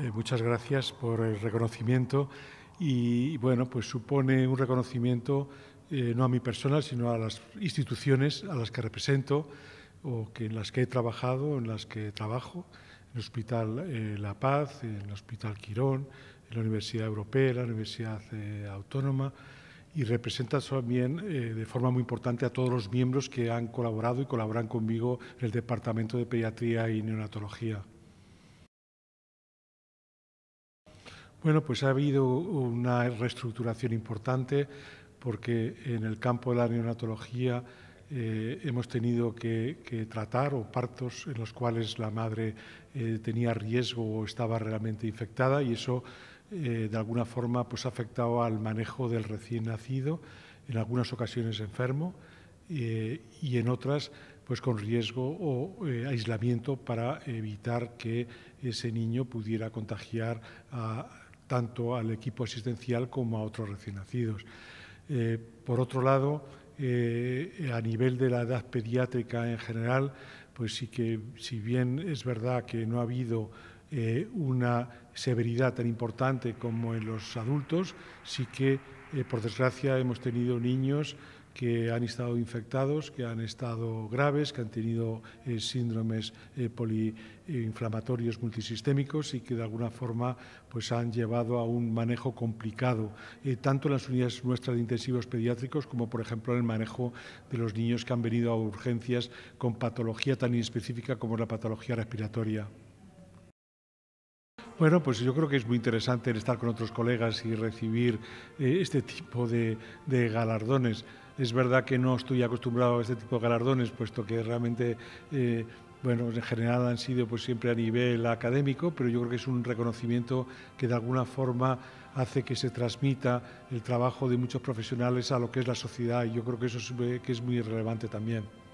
Eh, muchas gracias por el reconocimiento y, bueno, pues supone un reconocimiento eh, no a mi persona, sino a las instituciones a las que represento o que, en las que he trabajado, en las que trabajo, en el Hospital eh, La Paz, en el Hospital Quirón, en la Universidad Europea, en la Universidad Autónoma, y representa también de forma muy importante a todos los miembros que han colaborado y colaboran conmigo en el Departamento de Pediatría y Neonatología. Bueno, pues ha habido una reestructuración importante porque en el campo de la neonatología eh, hemos tenido que, tratar o partos en los cuales la madre eh, tenía riesgo o estaba realmente infectada y eso eh, de alguna forma pues afectado al manejo del recién nacido, en algunas ocasiones enfermo y en otras pues con riesgo o aislamiento para evitar que ese niño pudiera contagiar a tanto al equipo asistencial como a otros recién nacidos. Eh, por otro lado, eh, a nivel de la edad pediátrica en general, pues sí que, si bien es verdad que no ha habido eh, una severidad tan importante como en los adultos, sí que, eh, por desgracia, hemos tenido niños que han estado infectados, que han estado graves, que han tenido eh, síndromes poliinflamatorios multisistémicos y que de alguna forma pues, han llevado a un manejo complicado, tanto en las unidades nuestras de intensivos pediátricos como, por ejemplo, en el manejo de los niños que han venido a urgencias con patología tan específica como la patología respiratoria. Bueno, pues yo creo que es muy interesante el estar con otros colegas y recibir eh, este tipo de, galardones. Es verdad que no estoy acostumbrado a este tipo de galardones, puesto que realmente... Eh, bueno, en general han sido pues siempre a nivel académico, pero yo creo que es un reconocimiento que de alguna forma hace que se transmita el trabajo de muchos profesionales a lo que es la sociedad y yo creo que eso es, eh, que es muy relevante también.